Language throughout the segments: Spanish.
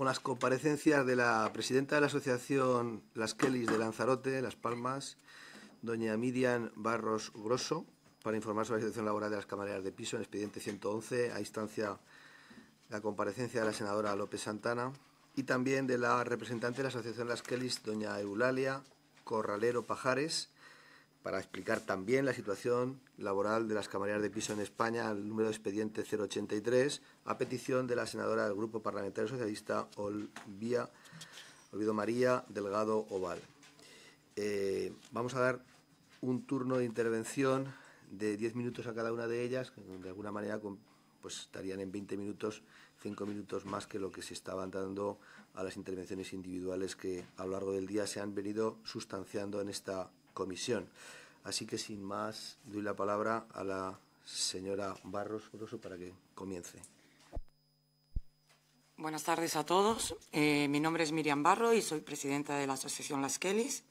con las comparecencias de la presidenta de la asociación Las Kellys de Lanzarote, Las Palmas, doña Miriam Barros Grosso, para informar sobre la situación laboral de las camareras de piso en expediente 111, a instancia de la comparecencia de la senadora López Santana, y también de la representante de la asociación Las Kellys, doña Eulalia Corralero Pajares, para explicar también la situación laboral de las camareras de piso en España el número de expediente 083 a petición de la senadora del Grupo Parlamentario Socialista Olvido María Delgado Oval. Eh, vamos a dar un turno de intervención de 10 minutos a cada una de ellas, de alguna manera pues, estarían en 20 minutos, cinco minutos más que lo que se estaban dando a las intervenciones individuales que a lo largo del día se han venido sustanciando en esta comisión. Así que sin más, doy la palabra a la señora Barros Grosso para que comience. Buenas tardes a todos. Eh, mi nombre es Miriam Barro y soy presidenta de la Asociación Las Kellys.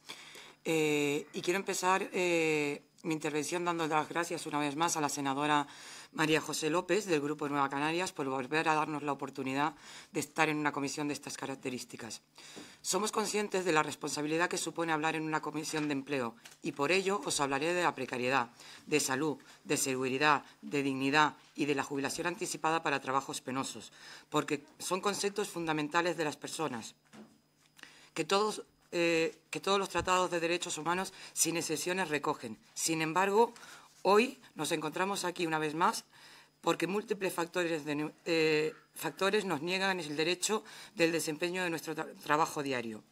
Eh, y quiero empezar eh, mi intervención dando las gracias una vez más a la senadora María José López del Grupo Nueva Canarias por volver a darnos la oportunidad de estar en una comisión de estas características. Somos conscientes de la responsabilidad que supone hablar en una comisión de empleo y por ello os hablaré de la precariedad, de salud, de seguridad, de dignidad y de la jubilación anticipada para trabajos penosos, porque son conceptos fundamentales de las personas que todos eh, que todos los tratados de derechos humanos, sin excepciones, recogen. Sin embargo, hoy nos encontramos aquí una vez más porque múltiples factores, eh, nos niegan el derecho del desempeño de nuestro trabajo diario.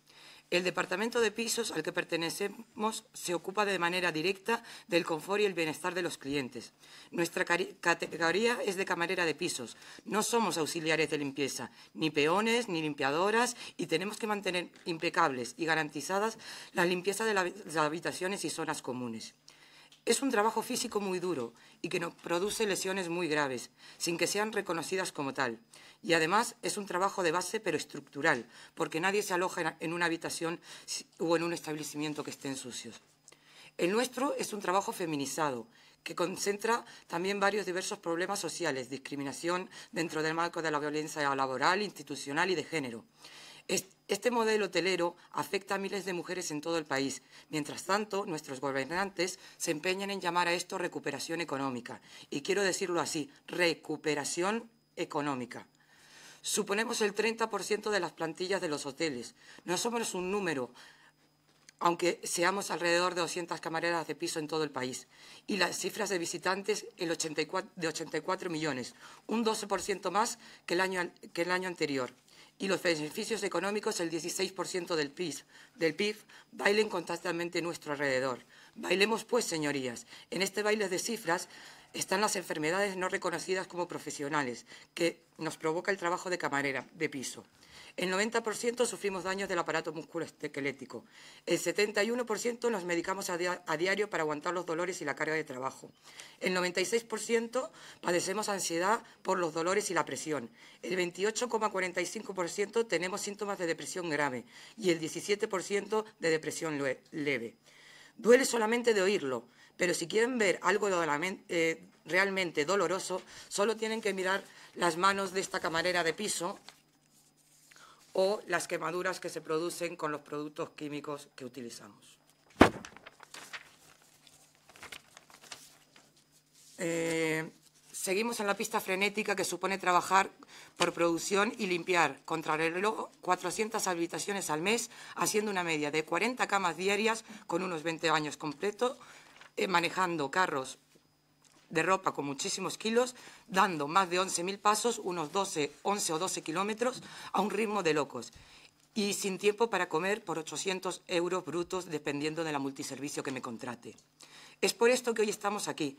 El departamento de pisos al que pertenecemos se ocupa de manera directa del confort y el bienestar de los clientes. Nuestra categoría es de camarera de pisos. No somos auxiliares de limpieza, ni peones, ni limpiadoras, y tenemos que mantener impecables y garantizadas la limpieza de las habitaciones y zonas comunes. Es un trabajo físico muy duro y que produce lesiones muy graves, sin que sean reconocidas como tal. Y además es un trabajo de base pero estructural, porque nadie se aloja en una habitación o en un establecimiento que estén sucios. El nuestro es un trabajo feminizado, que concentra también varios diversos problemas sociales, discriminación dentro del marco de la violencia laboral, institucional y de género. Este modelo hotelero afecta a miles de mujeres en todo el país. Mientras tanto, nuestros gobernantes se empeñan en llamar a esto recuperación económica. Y quiero decirlo así, recuperación económica. Suponemos el 30% de las plantillas de los hoteles. No somos un número, aunque seamos alrededor de 200 camareras de piso en todo el país. Y las cifras de visitantes el 84, de 84 millones, un 12% más que el año, que el año anterior y los beneficios económicos, el 16% del PIB, del PIB, bailen constantemente a nuestro alrededor. Bailemos pues, señorías. En este baile de cifras están las enfermedades no reconocidas como profesionales, que nos provoca el trabajo de camarera de piso. El 90% sufrimos daños del aparato musculoesquelético. El 71% nos medicamos a, diario para aguantar los dolores y la carga de trabajo. El 96% padecemos ansiedad por los dolores y la presión. El 28,45% tenemos síntomas de depresión grave y el 17% de depresión leve. Duele solamente de oírlo, pero si quieren ver algo eh, realmente doloroso, solo tienen que mirar las manos de esta camarera de piso o las quemaduras que se producen con los productos químicos que utilizamos. Eh, seguimos en la pista frenética que supone trabajar por producción y limpiar contra el reloj 400 habitaciones al mes, haciendo una media de 40 camas diarias con unos 20 años completos, eh, manejando carros de ropa con muchísimos kilos, dando más de 11.000 pasos, unos 12, 11 o 12 kilómetros, a un ritmo de locos. Y sin tiempo para comer por 800 euros brutos, dependiendo de la multiservicio que me contrate. Es por esto que hoy estamos aquí,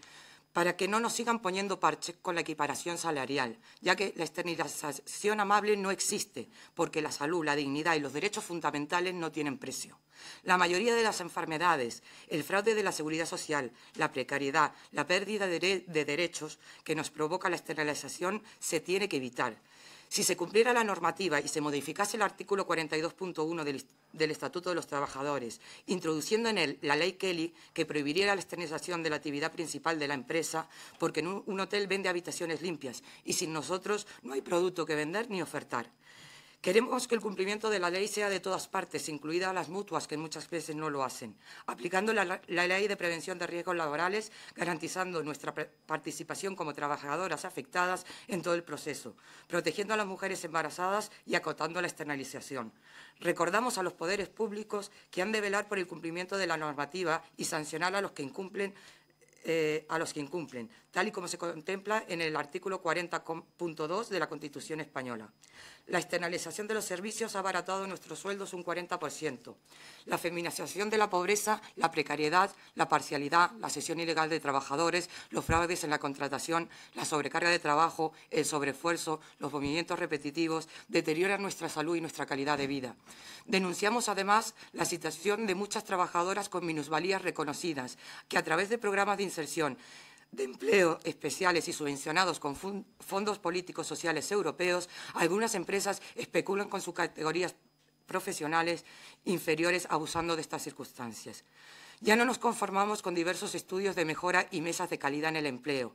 para que no nos sigan poniendo parches con la equiparación salarial, ya que la externalización amable no existe, porque la salud, la dignidad y los derechos fundamentales no tienen precio. La mayoría de las enfermedades, el fraude de la seguridad social, la precariedad, la pérdida de, derechos que nos provoca la externalización se tiene que evitar si se cumpliera la normativa y se modificase el artículo 42.1 del, Estatuto de los Trabajadores, introduciendo en él la ley Kelly que prohibiría la externalización de la actividad principal de la empresa, porque un hotel vende habitaciones limpias y sin nosotros no hay producto que vender ni ofertar. Queremos que el cumplimiento de la ley sea de todas partes, incluidas las mutuas, que muchas veces no lo hacen, aplicando la, ley de prevención de riesgos laborales, garantizando nuestra participación como trabajadoras afectadas en todo el proceso, protegiendo a las mujeres embarazadas y acotando la externalización. Recordamos a los poderes públicos que han de velar por el cumplimiento de la normativa y sancionar a los que incumplen eh, a los que incumplen, tal y como se contempla en el artículo 40.2 de la Constitución española. La externalización de los servicios ha abaratado nuestros sueldos un 40%. La feminización de la pobreza, la precariedad, la parcialidad, la cesión ilegal de trabajadores, los fraudes en la contratación, la sobrecarga de trabajo, el sobreesfuerzo, los movimientos repetitivos, deterioran nuestra salud y nuestra calidad de vida. Denunciamos además la situación de muchas trabajadoras con minusvalías reconocidas, que a través de programas de inserción de empleo especiales y subvencionados con fondos políticos sociales europeos, algunas empresas especulan con sus categorías profesionales inferiores abusando de estas circunstancias. Ya no nos conformamos con diversos estudios de mejora y mesas de calidad en el empleo,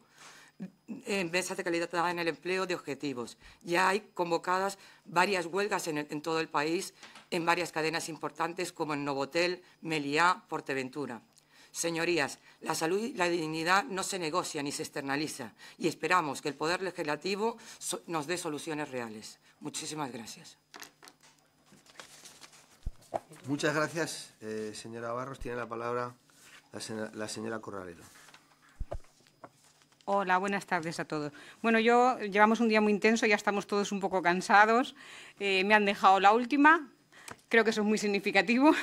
en eh, mesas de calidad en el empleo de objetivos. Ya hay convocadas varias huelgas en, en todo el país, en varias cadenas importantes como en Novotel, Meliá, Porteventura. Señorías, la salud y la dignidad no se negocian ni se externalizan y esperamos que el Poder Legislativo nos dé soluciones reales. Muchísimas gracias. Muchas gracias, eh, señora Barros. Tiene la palabra la, señora Corralero. Hola, buenas tardes a todos. Bueno, yo llevamos un día muy intenso, ya estamos todos un poco cansados. Eh, me han dejado la última, creo que eso es muy significativo.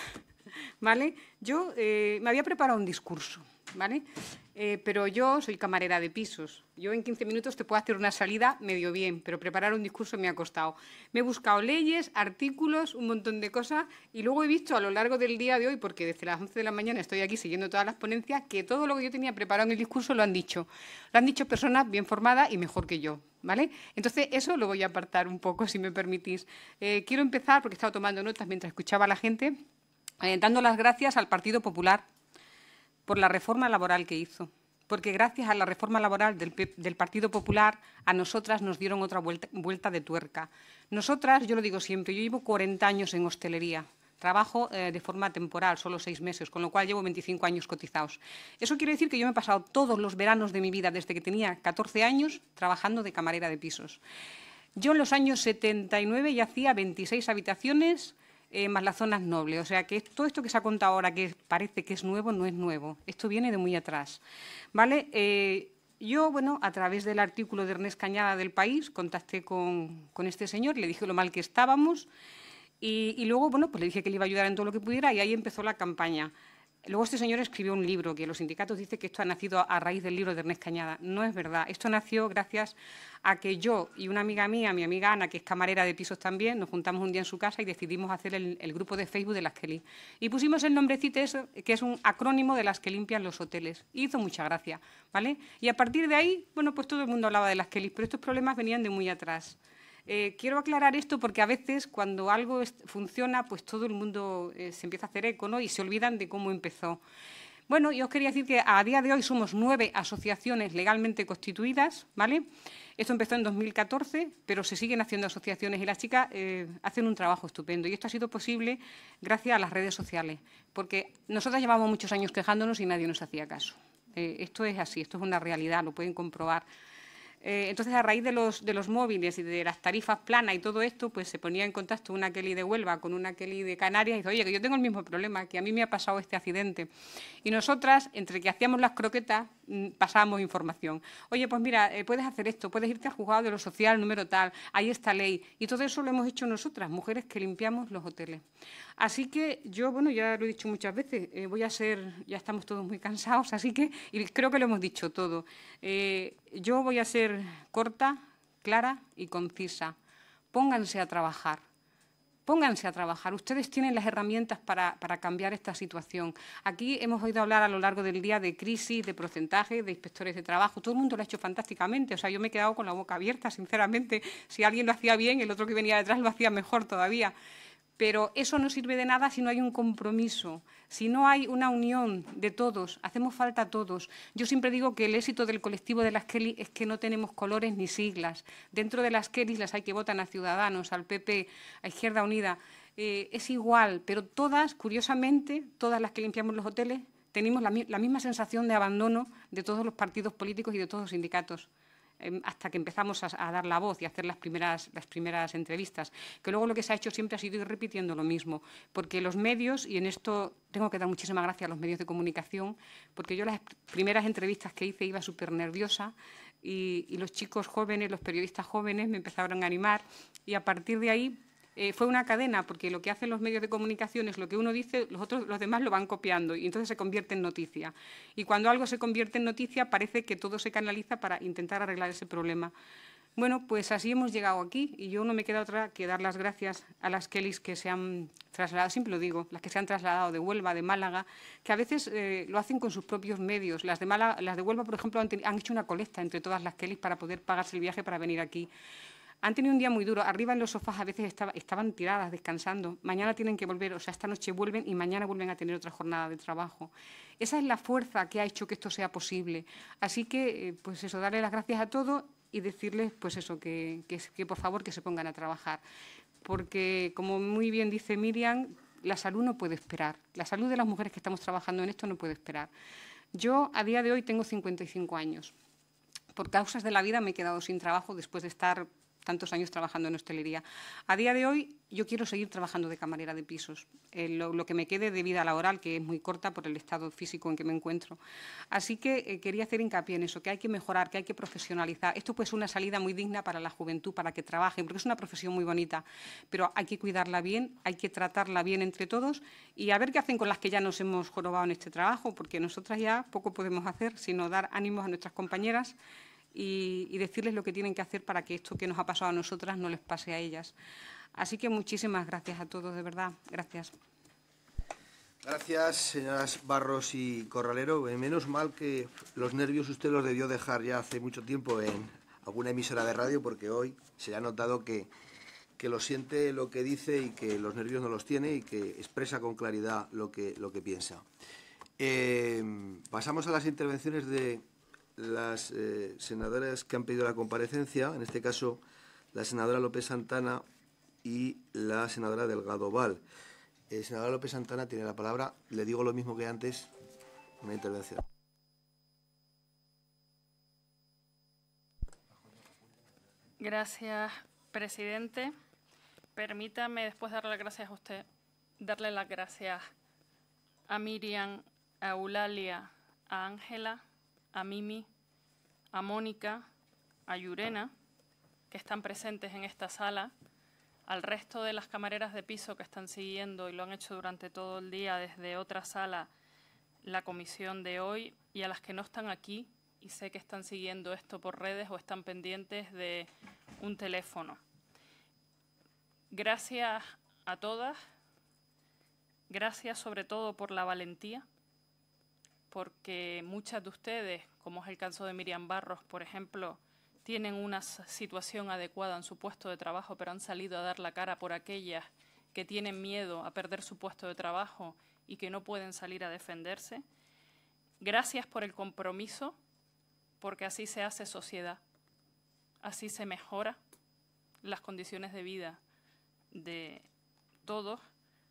¿vale? Yo eh, me había preparado un discurso, ¿vale? Eh, pero yo soy camarera de pisos. Yo en 15 minutos te puedo hacer una salida medio bien, pero preparar un discurso me ha costado. Me he buscado leyes, artículos, un montón de cosas y luego he visto a lo largo del día de hoy, porque desde las 11 de la mañana estoy aquí siguiendo todas las ponencias, que todo lo que yo tenía preparado en el discurso lo han dicho. Lo han dicho personas bien formadas y mejor que yo. ¿Vale? Entonces, eso lo voy a apartar un poco, si me permitís. Eh, quiero empezar, porque he estado tomando notas mientras escuchaba a la gente. Eh, dando las gracias al Partido Popular por la reforma laboral que hizo, porque gracias a la reforma laboral del, Partido Popular a nosotras nos dieron otra vuelta, de tuerca. Nosotras, yo lo digo siempre, yo llevo 40 años en hostelería. Trabajo eh, de forma temporal, solo seis meses, con lo cual llevo 25 años cotizados. Eso quiere decir que yo me he pasado todos los veranos de mi vida, desde que tenía 14 años, trabajando de camarera de pisos. Yo en los años 79 ya hacía 26 habitaciones eh, más las zonas nobles. O sea, que todo esto que se ha contado ahora, que parece que es nuevo, no es nuevo. Esto viene de muy atrás. ¿Vale? Eh, yo, bueno, a través del artículo de Ernest Cañada del País, contacté con, este señor, le dije lo mal que estábamos y, y, luego, bueno, pues le dije que le iba a ayudar en todo lo que pudiera y ahí empezó la campaña. Luego este señor escribió un libro que los sindicatos dicen que esto ha nacido a raíz del libro de Ernest Cañada. No es verdad. Esto nació gracias a que yo y una amiga mía, mi amiga Ana, que es camarera de pisos también, nos juntamos un día en su casa y decidimos hacer el, grupo de Facebook de las Kelly Y pusimos el nombrecito eso, que es un acrónimo de las que limpian los hoteles. hizo mucha gracia, ¿vale? Y a partir de ahí, bueno, pues todo el mundo hablaba de las Kelly, pero estos problemas venían de muy atrás. Eh, quiero aclarar esto porque a veces cuando algo funciona, pues todo el mundo eh, se empieza a hacer eco y se olvidan de cómo empezó. Bueno, yo os quería decir que a día de hoy somos nueve asociaciones legalmente constituidas, ¿vale? Esto empezó en 2014, pero se siguen haciendo asociaciones y las chicas eh, hacen un trabajo estupendo. Y esto ha sido posible gracias a las redes sociales, porque nosotros llevamos muchos años quejándonos y nadie nos hacía caso. esto es así, esto es una realidad, lo pueden comprobar eh, entonces, a raíz de los, de los móviles y de las tarifas planas y todo esto, pues se ponía en contacto una Kelly de Huelva con una Kelly de Canarias y dice, oye, que yo tengo el mismo problema, que a mí me ha pasado este accidente. Y nosotras, entre que hacíamos las croquetas, Mm, pasamos información. Oye, pues mira, eh, puedes hacer esto, puedes irte al juzgado de lo social, número tal, hay esta ley. Y todo eso lo hemos hecho nosotras, mujeres que limpiamos los hoteles. Así que yo, bueno, ya lo he dicho muchas veces, eh, voy a ser, ya estamos todos muy cansados, así que, y creo que lo hemos dicho todo. Eh, yo voy a ser corta, clara y concisa. Pónganse a trabajar. Pónganse a trabajar. Ustedes tienen las herramientas para, cambiar esta situación. Aquí hemos oído hablar a lo largo del día de crisis, de porcentaje, de inspectores de trabajo. Todo el mundo lo ha hecho fantásticamente. O sea, yo me he quedado con la boca abierta, sinceramente. Si alguien lo hacía bien, el otro que venía detrás lo hacía mejor todavía pero eso no sirve de nada si no hay un compromiso, si no hay una unión de todos, hacemos falta a todos. Yo siempre digo que el éxito del colectivo de las Kelly es que no tenemos colores ni siglas. Dentro de las Kelly las hay que votar a Ciudadanos, al PP, a Izquierda Unida, eh, es igual, pero todas, curiosamente, todas las que limpiamos los hoteles, tenemos la misma sensación de abandono de todos los partidos políticos y de todos los sindicatos. Em, hasta que empezamos a, dar la voz y a hacer las primeras, las primeras entrevistas, que luego lo que se ha hecho siempre ha sido ir repitiendo lo mismo, porque los medios, y en esto tengo que dar muchísimas gracias a los medios de comunicación, porque yo las primeras entrevistas que hice iba súper nerviosa y, y los chicos jóvenes, los periodistas jóvenes me empezaron a animar y a partir de ahí eh, fue una cadena, porque lo que hacen los medios de comunicación es lo que uno dice, los, otros, los demás lo van copiando y entonces se convierte en noticia. Y cuando algo se convierte en noticia, parece que todo se canaliza para intentar arreglar ese problema. Bueno, pues así hemos llegado aquí y yo no me queda otra que dar las gracias a las Kellys que se han trasladado, siempre lo digo, las que se han trasladado de Huelva, de Málaga, que a veces eh, lo hacen con sus propios medios. Las de, Málaga, las de Huelva, por ejemplo, han, han hecho una colecta entre todas las Kellys para poder pagarse el viaje para venir aquí. Han tenido un día muy duro. Arriba en los sofás a veces estaba, estaban tiradas, descansando. Mañana tienen que volver, o sea, esta noche vuelven y mañana vuelven a tener otra jornada de trabajo. Esa es la fuerza que ha hecho que esto sea posible. Así que, eh, pues eso, darle las gracias a todos y decirles, pues eso, que, que, que por favor que se pongan a trabajar. Porque, como muy bien dice Miriam, la salud no puede esperar. La salud de las mujeres que estamos trabajando en esto no puede esperar. Yo a día de hoy tengo 55 años. Por causas de la vida me he quedado sin trabajo después de estar tantos años trabajando en hostelería. A día de hoy yo quiero seguir trabajando de camarera de pisos, eh, lo, que me quede de vida laboral, que es muy corta por el estado físico en que me encuentro. Así que eh, quería hacer hincapié en eso, que hay que mejorar, que hay que profesionalizar. Esto pues es una salida muy digna para la juventud, para que trabajen, porque es una profesión muy bonita, pero hay que cuidarla bien, hay que tratarla bien entre todos y a ver qué hacen con las que ya nos hemos jorobado en este trabajo, porque nosotras ya poco podemos hacer sino dar ánimos a nuestras compañeras y, decirles lo que tienen que hacer para que esto que nos ha pasado a nosotras no les pase a ellas. Así que muchísimas gracias a todos, de verdad. Gracias. Gracias, señoras Barros y Corralero. Eh, menos mal que los nervios usted los debió dejar ya hace mucho tiempo en alguna emisora de radio, porque hoy se ha notado que, que lo siente lo que dice y que los nervios no los tiene y que expresa con claridad lo que, lo que piensa. Eh, pasamos a las intervenciones de las eh, senadoras que han pedido la comparecencia, en este caso la senadora López Santana y la senadora Delgado Val. Eh, senadora López Santana tiene la palabra. Le digo lo mismo que antes, una intervención. Gracias, presidente. Permítame, después de darle las gracias a usted, darle las gracias a Miriam, a Eulalia, a Ángela, a Mimi, a Mónica, a Yurena, que están presentes en esta sala, al resto de las camareras de piso que están siguiendo y lo han hecho durante todo el día desde otra sala la comisión de hoy y a las que no están aquí y sé que están siguiendo esto por redes o están pendientes de un teléfono. Gracias a todas, gracias sobre todo por la valentía porque muchas de ustedes, como es el caso de Miriam Barros, por ejemplo, tienen una situación adecuada en su puesto de trabajo, pero han salido a dar la cara por aquellas que tienen miedo a perder su puesto de trabajo y que no pueden salir a defenderse. Gracias por el compromiso, porque así se hace sociedad, así se mejora las condiciones de vida de todos.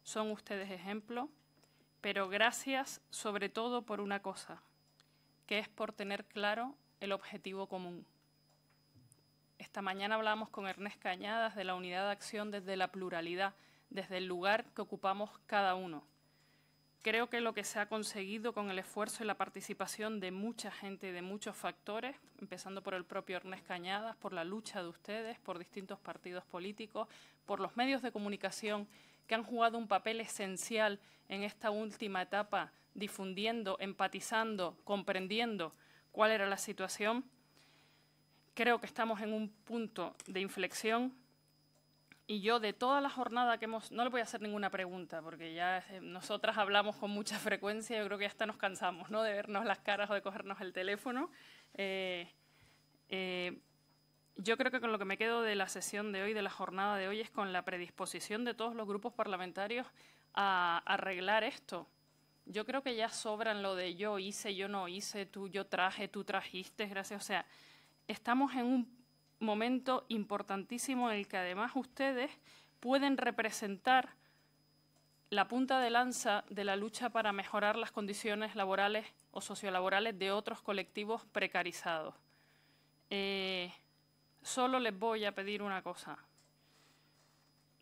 Son ustedes ejemplo pero gracias sobre todo por una cosa, que es por tener claro el objetivo común. Esta mañana hablamos con Ernest Cañadas de la unidad de acción desde la pluralidad, desde el lugar que ocupamos cada uno. Creo que lo que se ha conseguido con el esfuerzo y la participación de mucha gente, y de muchos factores, empezando por el propio Ernest Cañadas, por la lucha de ustedes, por distintos partidos políticos, por los medios de comunicación que han jugado un papel esencial en esta última etapa, difundiendo, empatizando, comprendiendo cuál era la situación. Creo que estamos en un punto de inflexión y yo de toda la jornada que hemos, no le voy a hacer ninguna pregunta, porque ya eh, nosotras hablamos con mucha frecuencia, yo creo que hasta nos cansamos, ¿no? De vernos las caras o de cogernos el teléfono. Eh, eh, yo creo que con lo que me quedo de la sesión de hoy, de la jornada de hoy, es con la predisposición de todos los grupos parlamentarios a arreglar esto. Yo creo que ya sobran lo de yo hice, yo no hice, tú, yo traje, tú trajiste, gracias. O sea, estamos en un momento importantísimo en el que además ustedes pueden representar la punta de lanza de la lucha para mejorar las condiciones laborales o sociolaborales de otros colectivos precarizados. Eh, Solo les voy a pedir una cosa.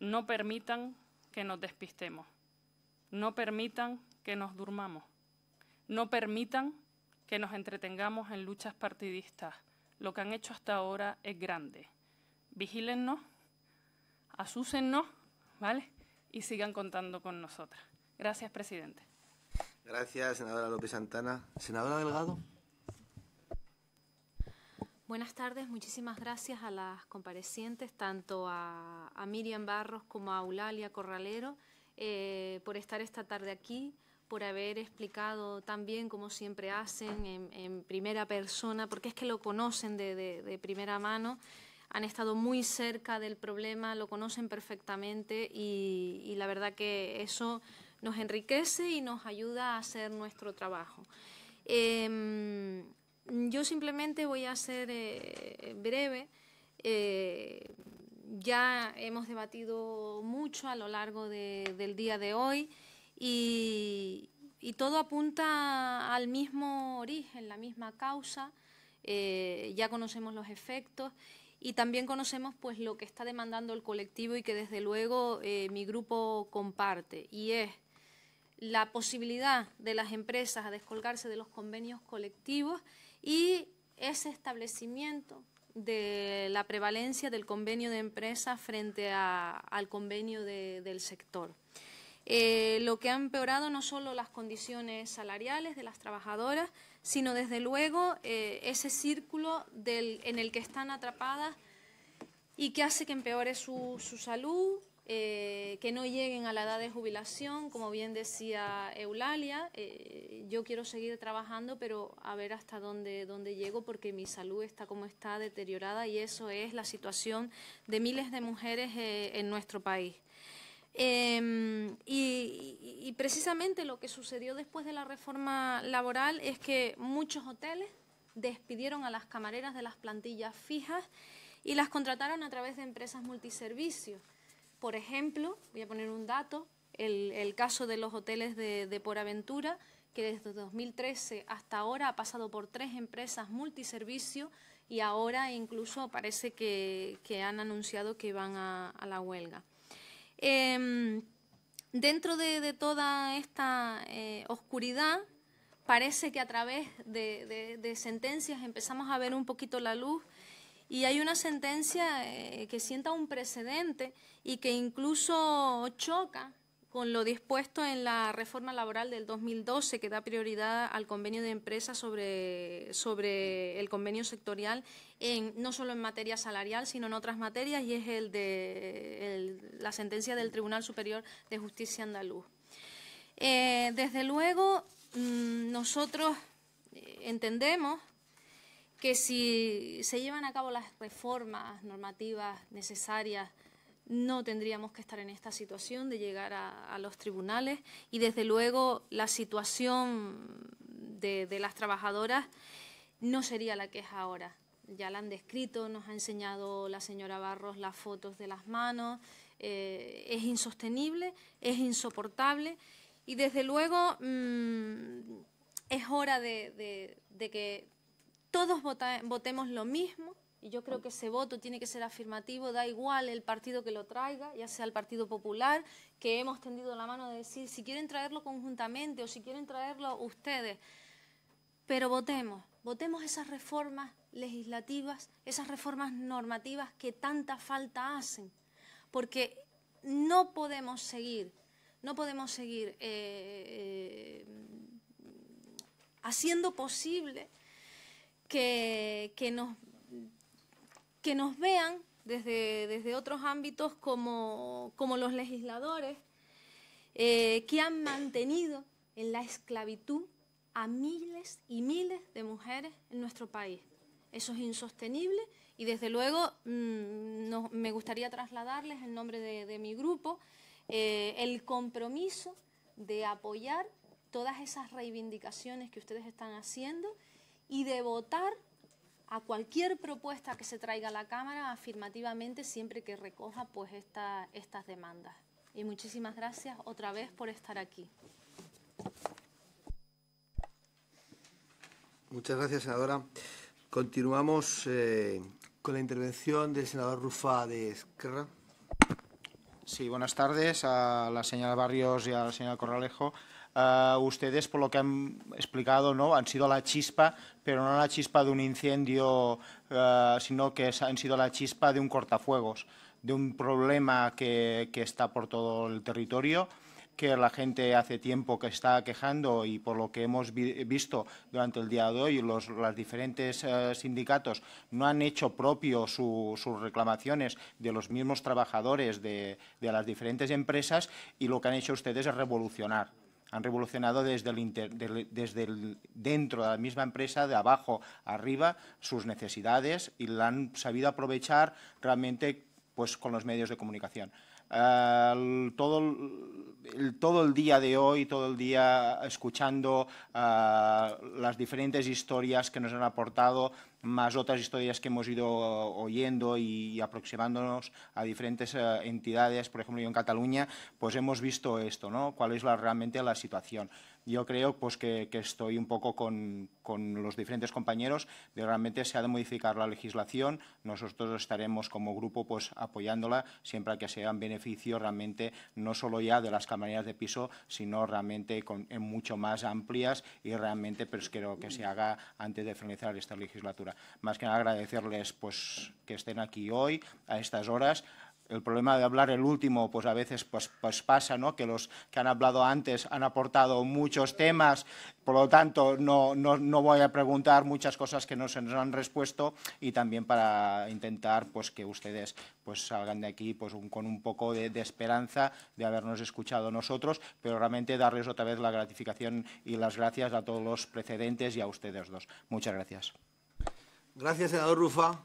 No permitan que nos despistemos. No permitan que nos durmamos. No permitan que nos entretengamos en luchas partidistas. Lo que han hecho hasta ahora es grande. Vigílennos, asúcennos, ¿vale? Y sigan contando con nosotras. Gracias, presidente. Gracias, senadora López Santana. Senadora Delgado. Buenas tardes, muchísimas gracias a las comparecientes, tanto a, Miriam Barros como a Eulalia Corralero, eh, por estar esta tarde aquí, por haber explicado tan bien, como siempre hacen, en, primera persona, porque es que lo conocen de, primera mano han estado muy cerca del problema, lo conocen perfectamente y, la verdad que eso nos enriquece y nos ayuda a hacer nuestro trabajo. Eh, Mm, yo simplemente voy a ser eh, breve. Eh, ya hemos debatido mucho a lo largo del día de hoy y, todo apunta al mismo origen, la misma causa. Eh, ya conocemos los efectos y también conocemos pues lo que está demandando el colectivo y que desde luego mi grupo comparte y es la posibilidad de las empresas a descolgarse de los convenios colectivos y ese establecimiento de la prevalencia del convenio de empresa frente al convenio del sector. Eh, lo que ha empeorado no solo las condiciones salariales de las trabajadoras, sino desde luego eh, ese círculo en el que están atrapadas y que hace que empeore su, salud, eh, que no lleguen a la edad de jubilación, como bien decía Eulalia, eh, yo quiero seguir trabajando, pero a ver hasta dónde, llego, porque mi salud está como está, deteriorada, y eso es la situación de miles de mujeres eh, en nuestro país. Em, y, precisamente lo que sucedió después de la reforma laboral es que muchos hoteles despidieron a las camareras de las plantillas fijas y las contrataron a través de empresas multiservicios. Por ejemplo, voy a poner un dato, el, caso de los hoteles de, de Por Aventura, que desde 2013 hasta ahora ha pasado por tres empresas multiservicio y ahora incluso parece que, han anunciado que van a, la huelga. Em, dentro de, toda esta eh, oscuridad, parece que a través de, sentencias empezamos a ver un poquito la luz y hay una sentencia eh, que sienta un precedente y que incluso choca con lo dispuesto en la reforma laboral del 2012 que da prioridad al convenio de empresa sobre, sobre el convenio sectorial, en, no solo en materia salarial, sino en otras materias, y es el de la sentencia del Tribunal Superior de Justicia Andaluz. Eh, desde luego, mm, nosotros eh, entendemos que si se llevan a cabo las reformas normativas necesarias, no tendríamos que estar en esta situación de llegar a, los tribunales y desde luego la situación de, las trabajadoras no sería la que es ahora. Ya la han descrito, nos ha enseñado la señora Barros las fotos de las manos, eh, es insostenible, es insoportable y desde luego mm, es hora de que todos votemos lo mismo, y yo creo que ese voto tiene que ser afirmativo, da igual el partido que lo traiga, ya sea el Partido Popular, que hemos tendido la mano de decir si quieren traerlo conjuntamente o si quieren traerlo ustedes. Pero votemos, votemos esas reformas legislativas, esas reformas normativas que tanta falta hacen, porque no podemos seguir, no podemos seguir eh, eh, haciendo posible que, que, nos, vean desde, otros ámbitos como, los legisladores eh, que han mantenido en la esclavitud a miles y miles de mujeres en nuestro país. Eso es insostenible y desde luego mm, me gustaría trasladarles en nombre de, mi grupo eh, el compromiso de apoyar todas esas reivindicaciones que ustedes están haciendo y de votar a cualquier propuesta que se traiga a la Cámara afirmativamente siempre que recoja pues, estas demandas. Y muchísimas gracias otra vez por estar aquí. Muchas gracias, senadora. Continuamos eh, con la intervención del senador Rufa de Esquerra. Sí, buenas tardes a la señora Barrios y a la señora Corralejo. Eh, ustedes, por lo que han explicado, ¿no? han sido la chispa, pero no la chispa de un incendio, eh, sino que han sido la chispa de un cortafuegos, de un problema que, está por todo el territorio, que la gente hace tiempo que está quejando y por lo que hemos visto durante el día de hoy, los diferentes eh, sindicatos no han hecho propio sus reclamaciones de los mismos trabajadores de las diferentes empresas y lo que han hecho ustedes es revolucionar han revolucionado desde, el desde el, dentro de la misma empresa, de abajo arriba, sus necesidades y la han sabido aprovechar realmente pues, con los medios de comunicación todo, el, todo el día de hoy, todo el día escuchando ah, las diferentes historias que nos han aportado, más otras historias que hemos ido oyendo y aproximándonos a diferentes ah, entidades, por ejemplo yo en Cataluña, pues hemos visto esto, cuál es realmente la situación yo creo pues, que, estoy un poco con, los diferentes compañeros de realmente se ha de modificar la legislación. Nosotros estaremos como grupo pues, apoyándola siempre que sea en beneficio realmente no solo ya de las camareras de piso, sino realmente con, en mucho más amplias y realmente pues, creo que se haga antes de finalizar esta legislatura. Más que nada agradecerles pues, que estén aquí hoy a estas horas el problema de hablar el último, pues a veces pues, pues, pasa, ¿no? Que los que han hablado antes han aportado muchos temas, por lo tanto no, no, voy a preguntar muchas cosas que no se nos han respuesto y también para intentar pues que ustedes pues salgan de aquí pues con un poco de, esperanza de habernos escuchado nosotros, pero realmente darles otra vez la gratificación y las gracias a todos los precedentes y a ustedes dos. Muchas gracias. Gracias, senador Rufa.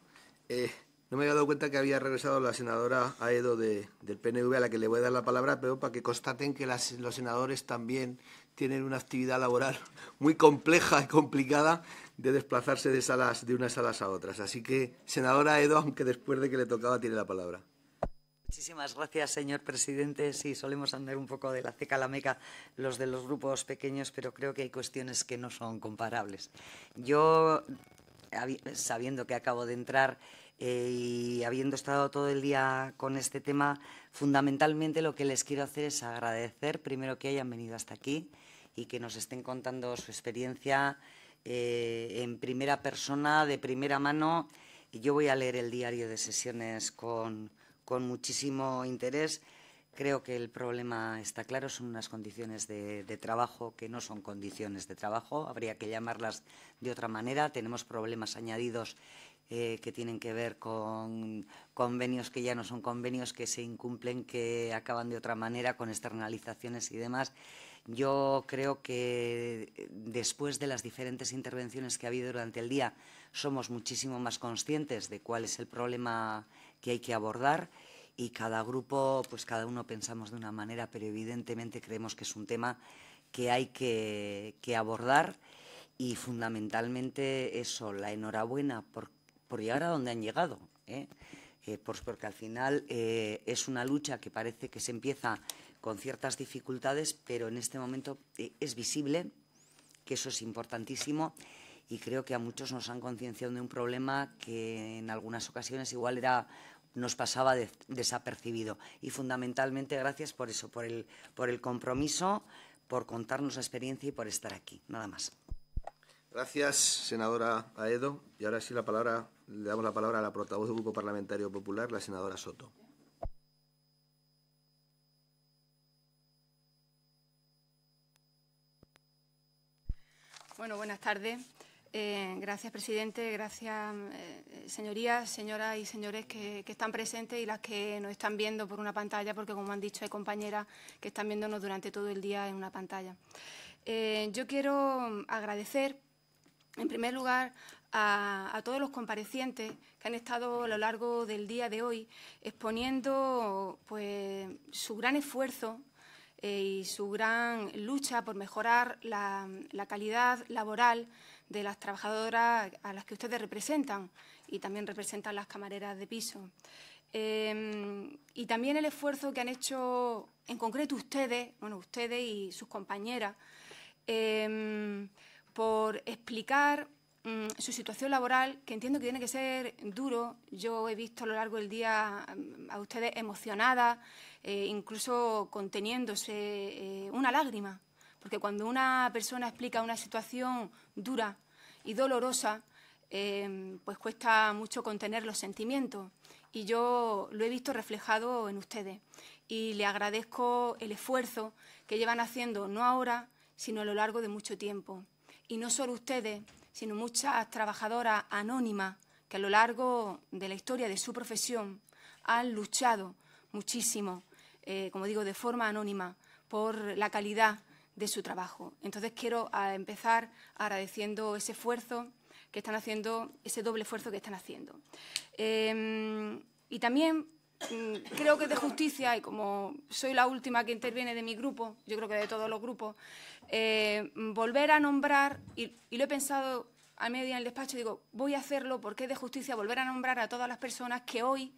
Eh, no me había dado cuenta que había regresado la senadora Aedo del PNV, a la que le voy a dar la palabra, pero para que constaten que los senadores también tienen una actividad laboral muy compleja y complicada de desplazarse de, salas, de unas salas a otras. Así que, senadora Aedo, aunque después de que le tocaba, tiene la palabra. Muchísimas gracias, señor presidente. Sí, solemos andar un poco de la ceca a la meca los de los grupos pequeños, pero creo que hay cuestiones que no son comparables. Yo, sabiendo que acabo de entrar eh, y habiendo estado todo el día con este tema, fundamentalmente lo que les quiero hacer es agradecer primero que hayan venido hasta aquí y que nos estén contando su experiencia eh, en primera persona, de primera mano. Y Yo voy a leer el diario de sesiones con, muchísimo interés. Creo que el problema está claro, son unas condiciones de, trabajo que no son condiciones de trabajo, habría que llamarlas de otra manera. Tenemos problemas añadidos eh, que tienen que ver con convenios que ya no son convenios, que se incumplen, que acaban de otra manera, con externalizaciones y demás. Yo creo que después de las diferentes intervenciones que ha habido durante el día, somos muchísimo más conscientes de cuál es el problema que hay que abordar y cada grupo, pues cada uno pensamos de una manera, pero evidentemente creemos que es un tema que hay que, que abordar y fundamentalmente eso, la enhorabuena por por ahora, a donde han llegado. ¿eh? Eh, porque al final eh, es una lucha que parece que se empieza con ciertas dificultades, pero en este momento es visible, que eso es importantísimo, y creo que a muchos nos han concienciado de un problema que en algunas ocasiones igual era nos pasaba desapercibido. Y fundamentalmente gracias por eso, por el, por el compromiso, por contarnos la experiencia y por estar aquí. Nada más. Gracias, senadora Aedo. Y ahora sí la palabra le damos la palabra a la portavoz del Grupo Parlamentario Popular, la senadora Soto. Bueno, buenas tardes. Eh, gracias, presidente. Gracias, eh, señorías, señoras y señores que, están presentes y las que nos están viendo por una pantalla, porque, como han dicho, hay compañeras que están viéndonos durante todo el día en una pantalla. Eh, yo quiero agradecer, en primer lugar, a, todos los comparecientes que han estado a lo largo del día de hoy exponiendo pues, su gran esfuerzo eh, y su gran lucha por mejorar la, calidad laboral de las trabajadoras a las que ustedes representan y también representan las camareras de piso. Em, y también el esfuerzo que han hecho en concreto ustedes, bueno, ustedes y sus compañeras, em, por explicar Mm, su situación laboral, que entiendo que tiene que ser duro. Yo he visto a lo largo del día mm, a ustedes emocionadas, eh, incluso conteniéndose eh, una lágrima, porque cuando una persona explica una situación dura y dolorosa, em, pues cuesta mucho contener los sentimientos y yo lo he visto reflejado en ustedes. Y le agradezco el esfuerzo que llevan haciendo, no ahora, sino a lo largo de mucho tiempo. Y no solo ustedes, sino muchas trabajadoras anónimas que a lo largo de la historia de su profesión han luchado muchísimo, eh, como digo, de forma anónima, por la calidad de su trabajo. Entonces quiero empezar agradeciendo ese esfuerzo que están haciendo, ese doble esfuerzo que están haciendo. Em, y también mm, creo que de justicia, y como soy la última que interviene de mi grupo, yo creo que de todos los grupos, eh, volver a nombrar, y, lo he pensado a media en el despacho, digo, voy a hacerlo porque es de justicia volver a nombrar a todas las personas que hoy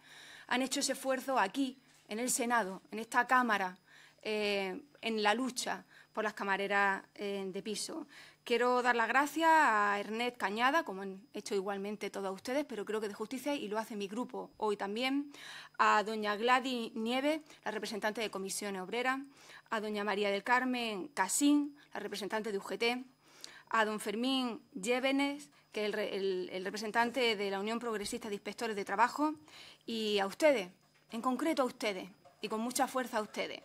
han hecho ese esfuerzo aquí, en el Senado, en esta Cámara, eh, en la lucha por las camareras eh, de piso. Quiero dar las gracias a Ernest Cañada, como han hecho igualmente todos ustedes, pero creo que de justicia y lo hace mi grupo hoy también, a doña Gladys Nieves, la representante de Comisiones Obreras, a doña María del Carmen Casín, la representante de UGT, a don Fermín Llévenes, que es el, representante de la Unión Progresista de Inspectores de Trabajo, y a ustedes, en concreto a ustedes, y con mucha fuerza a ustedes,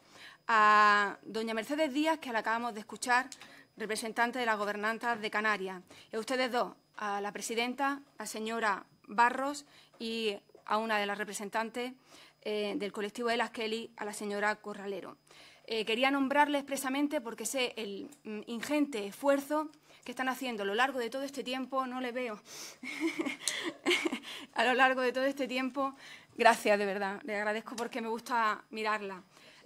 a doña Mercedes Díaz, que la acabamos de escuchar, representante de la gobernanza de Canarias, y a ustedes dos, a la presidenta, la señora Barros, y a una de las representantes eh, del colectivo de las Kelly, a la señora Corralero. Eh, quería nombrarle expresamente porque sé el mm, ingente esfuerzo que están haciendo a lo largo de todo este tiempo, no le veo, a lo largo de todo este tiempo, gracias de verdad, le agradezco porque me gusta mirarla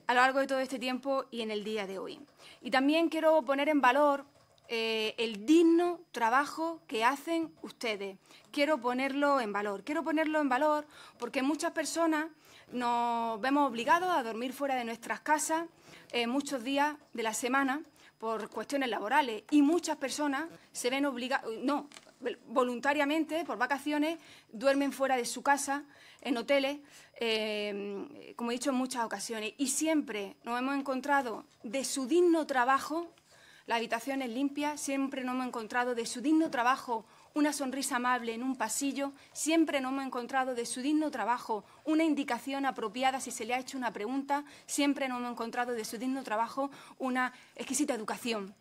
a lo largo de todo este tiempo y en el día de hoy. Y también quiero poner en valor eh, el digno trabajo que hacen ustedes. Quiero ponerlo en valor. Quiero ponerlo en valor porque muchas personas nos vemos obligados a dormir fuera de nuestras casas eh, muchos días de la semana por cuestiones laborales y muchas personas se ven obligadas, no, voluntariamente, por vacaciones, duermen fuera de su casa, en hoteles, eh, como he dicho en muchas ocasiones, y siempre nos hemos encontrado de su digno trabajo, la habitación es limpia, siempre nos hemos encontrado de su digno trabajo una sonrisa amable en un pasillo, siempre no hemos encontrado de su digno trabajo una indicación apropiada si se le ha hecho una pregunta, siempre no hemos encontrado de su digno trabajo una exquisita educación.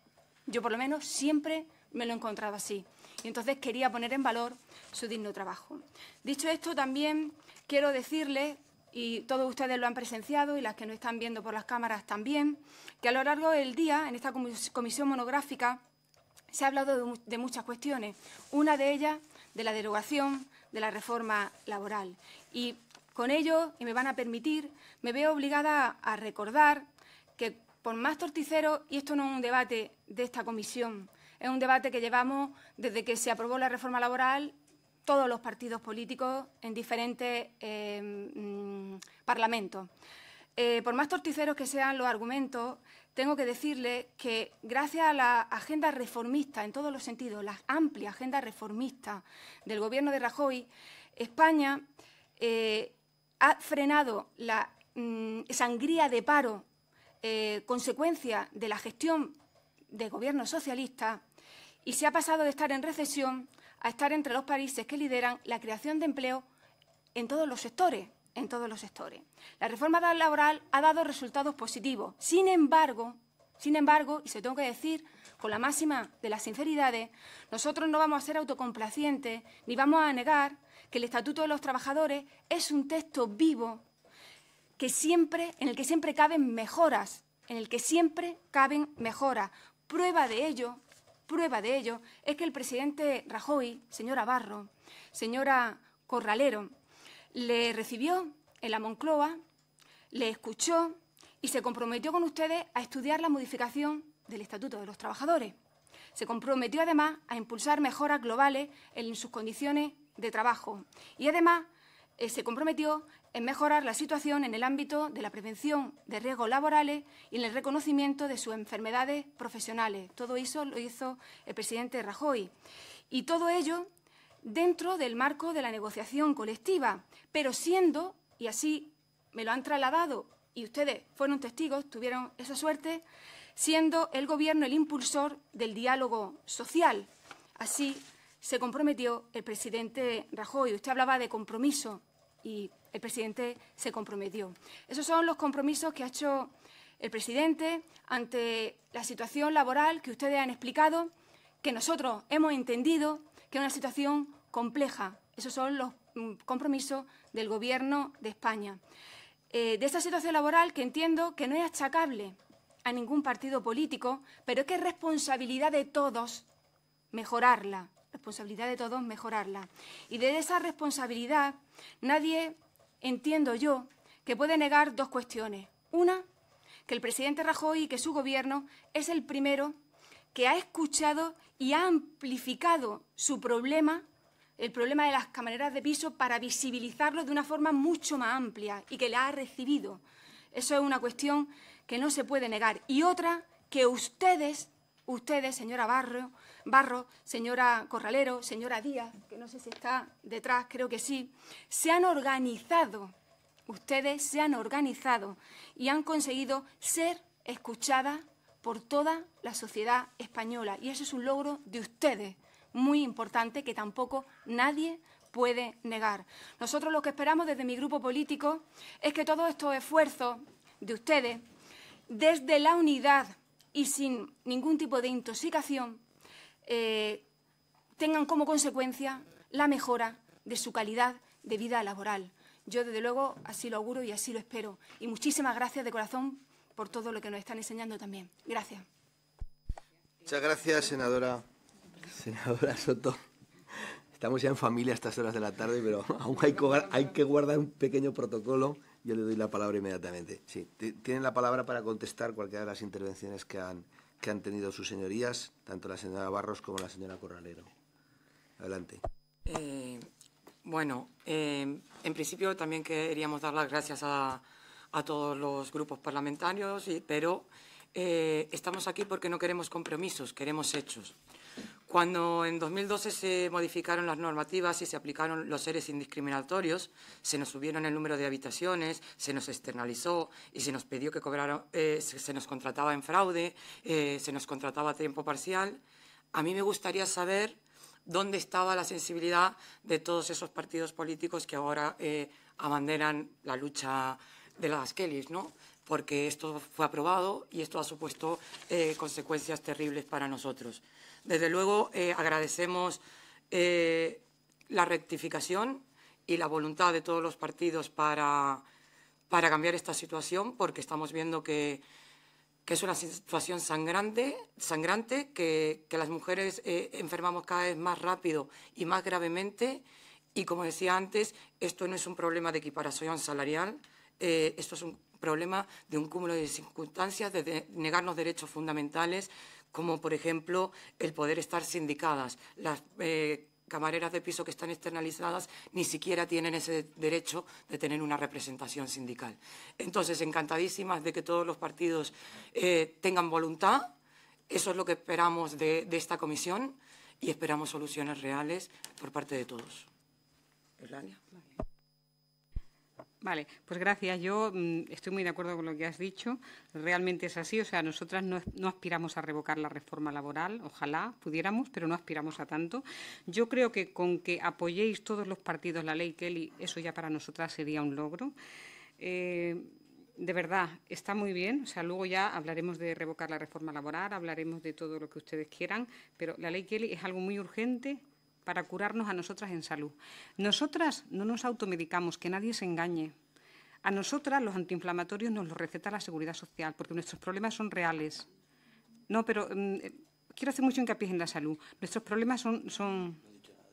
Yo por lo menos siempre me lo he encontrado así. Y entonces quería poner en valor su digno trabajo. Dicho esto, también Quiero decirles, y todos ustedes lo han presenciado y las que no están viendo por las cámaras también, que a lo largo del día, en esta comisión monográfica, se ha hablado de, muchas cuestiones. Una de ellas, de la derogación de la reforma laboral. Y con ello, y me van a permitir, me veo obligada a recordar que por más torticero y esto no es un debate de esta comisión, es un debate que llevamos desde que se aprobó la reforma laboral todos los partidos políticos en diferentes eh, mm, parlamentos. Eh, por más torticeros que sean los argumentos, tengo que decirle que gracias a la agenda reformista, en todos los sentidos, la amplia agenda reformista del gobierno de Rajoy, España eh, ha frenado la mm, sangría de paro, consecuencia de la gestión de gobierno socialista, y se ha pasado de estar en recesión a estar entre los países que lideran la creación de empleo en todos los sectores, en todos los sectores. La reforma laboral ha dado resultados positivos. Sin embargo, sin embargo, y se tengo que decir con la máxima de las sinceridades, nosotros no vamos a ser autocomplacientes ni vamos a negar que el Estatuto de los Trabajadores es un texto vivo que siempre, en el que siempre caben mejoras, en el que siempre caben mejoras. Prueba de ello Prueba de ello es que el presidente Rajoy, señora Barro, señora Corralero, le recibió en la Moncloa, le escuchó y se comprometió con ustedes a estudiar la modificación del Estatuto de los Trabajadores. Se comprometió además a impulsar mejoras globales en sus condiciones de trabajo y además eh, se comprometió en mejorar la situación en el ámbito de la prevención de riesgos laborales y en el reconocimiento de sus enfermedades profesionales. Todo eso lo hizo el presidente Rajoy. Y todo ello dentro del marco de la negociación colectiva, pero siendo, y así me lo han trasladado y ustedes fueron testigos, tuvieron esa suerte, siendo el Gobierno el impulsor del diálogo social. Así se comprometió el presidente Rajoy. Usted hablaba de compromiso y el presidente se comprometió. Esos son los compromisos que ha hecho el presidente ante la situación laboral que ustedes han explicado, que nosotros hemos entendido que es una situación compleja. Esos son los mm, compromisos del Gobierno de España. Eh, de esa situación laboral que entiendo que no es achacable a ningún partido político, pero es que es responsabilidad de todos mejorarla, responsabilidad de todos mejorarla. Y de esa responsabilidad nadie entiendo yo que puede negar dos cuestiones. Una, que el presidente Rajoy y que su gobierno es el primero que ha escuchado y ha amplificado su problema, el problema de las camareras de piso, para visibilizarlo de una forma mucho más amplia y que la ha recibido. Eso es una cuestión que no se puede negar. Y otra, que ustedes, ustedes, señora Barrio, Barro, señora Corralero, señora Díaz, que no sé si está detrás, creo que sí, se han organizado, ustedes se han organizado y han conseguido ser escuchadas por toda la sociedad española. Y eso es un logro de ustedes, muy importante, que tampoco nadie puede negar. Nosotros lo que esperamos desde mi grupo político es que todos estos esfuerzos de ustedes, desde la unidad y sin ningún tipo de intoxicación, eh, tengan como consecuencia la mejora de su calidad de vida laboral. Yo, desde luego, así lo auguro y así lo espero. Y muchísimas gracias de corazón por todo lo que nos están enseñando también. Gracias. Muchas gracias, senadora, Soto. Estamos ya en familia a estas horas de la tarde, pero aún hay que, hay que guardar un pequeño protocolo. Yo le doy la palabra inmediatamente. Sí, tienen la palabra para contestar cualquiera de las intervenciones que han, que han tenido sus señorías, tanto la señora Barros como la señora Corralero. Adelante. Eh, bueno, eh, en principio también queríamos dar las gracias a, todos los grupos parlamentarios, pero eh, estamos aquí porque no queremos compromisos, queremos hechos. Cuando en 2012 se modificaron las normativas y se aplicaron los seres indiscriminatorios, se nos subieron el número de habitaciones, se nos externalizó y se nos pidió que cobraron, eh, se nos contrataba en fraude, eh, se nos contrataba a tiempo parcial. A mí me gustaría saber dónde estaba la sensibilidad de todos esos partidos políticos que ahora eh, abanderan la lucha de las Kellys, ¿no? Porque esto fue aprobado y esto ha supuesto consecuencias terribles para nosotros. Desde luego, eh, agradecemos eh, la rectificación y la voluntad de todos los partidos para, cambiar esta situación, porque estamos viendo que, es una situación sangrante, sangrante que, las mujeres eh, enfermamos cada vez más rápido y más gravemente. Y como decía antes, esto no es un problema de equiparación salarial, esto es un problema de un cúmulo de circunstancias, de, de negarnos derechos fundamentales, como por ejemplo el poder estar sindicadas. Las eh, camareras de piso que están externalizadas ni siquiera tienen ese derecho de tener una representación sindical. Entonces, encantadísimas de que todos los partidos eh, tengan voluntad. Eso es lo que esperamos de, esta comisión y esperamos soluciones reales por parte de todos. Vale, pues gracias. Yo mm, estoy muy de acuerdo con lo que has dicho. Realmente es así. O sea, nosotras no, aspiramos a revocar la reforma laboral. Ojalá pudiéramos, pero no aspiramos a tanto. Yo creo que con que apoyéis todos los partidos la ley Kelly, eso ya para nosotras sería un logro. Eh, de verdad, está muy bien. O sea, luego ya hablaremos de revocar la reforma laboral, hablaremos de todo lo que ustedes quieran, pero la ley Kelly es algo muy urgente para curarnos a nosotras en salud. Nosotras no nos automedicamos, que nadie se engañe. A nosotras los antiinflamatorios nos los receta la Seguridad Social, porque nuestros problemas son reales. No, pero mm, eh, quiero hacer mucho hincapié en la salud. Nuestros problemas son, son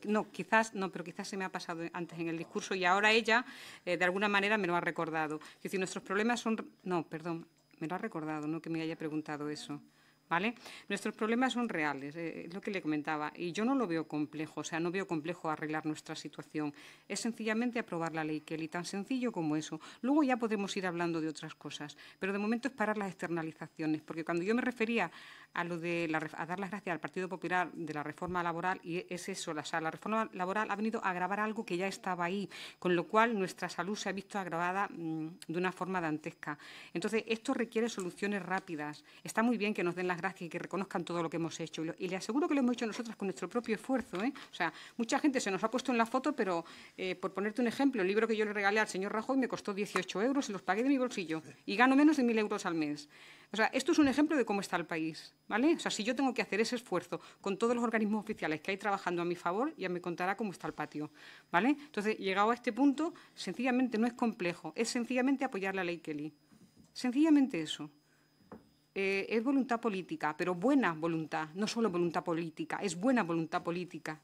no, quizás, no, pero quizás se me ha pasado antes en el discurso y ahora ella, eh, de alguna manera, me lo ha recordado. Es decir, nuestros problemas son, no, perdón, me lo ha recordado, no que me haya preguntado eso. Nuestros problemas son reales, eh, es lo que le comentaba, y yo no lo veo complejo, o sea, no veo complejo arreglar nuestra situación. Es sencillamente aprobar la ley Kelly, tan sencillo como eso. Luego ya podemos ir hablando de otras cosas, pero de momento es parar las externalizaciones, porque cuando yo me refería a lo de dar las gracias al Partido Popular de la reforma laboral y es eso, la, reforma laboral ha venido a agravar algo que ya estaba ahí, con lo cual nuestra salud se ha visto agravada mm, de una forma dantesca. Entonces, esto requiere soluciones rápidas. Está muy bien que nos den las gracias y que reconozcan todo lo que hemos hecho. Y, le aseguro que lo hemos hecho nosotros con nuestro propio esfuerzo. ¿eh? O sea, mucha gente se nos ha puesto en la foto, pero eh, por ponerte un ejemplo, el libro que yo le regalé al señor Rajoy me costó 18 euros, y los pagué de mi bolsillo y gano menos de 1.000 euros al mes. O sea, esto es un ejemplo de cómo está el país, ¿vale? O sea, si yo tengo que hacer ese esfuerzo con todos los organismos oficiales que hay trabajando a mi favor, ya me contará cómo está el patio, ¿vale? Entonces, llegado a este punto, sencillamente no es complejo, es sencillamente apoyar la ley Kelly. Sencillamente eso. Eh, es voluntad política, pero buena voluntad, no solo voluntad política, es buena voluntad política.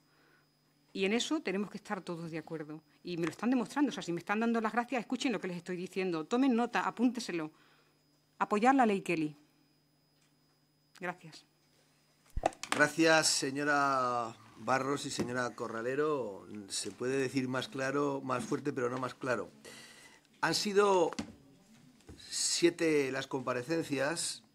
Y en eso tenemos que estar todos de acuerdo. Y me lo están demostrando. O sea, si me están dando las gracias, escuchen lo que les estoy diciendo. Tomen nota, apúnteselo apoyar la ley Kelly. Gracias. Gracias, señora Barros y señora Corralero. Se puede decir más claro, más fuerte, pero no más claro. Han sido siete las comparecencias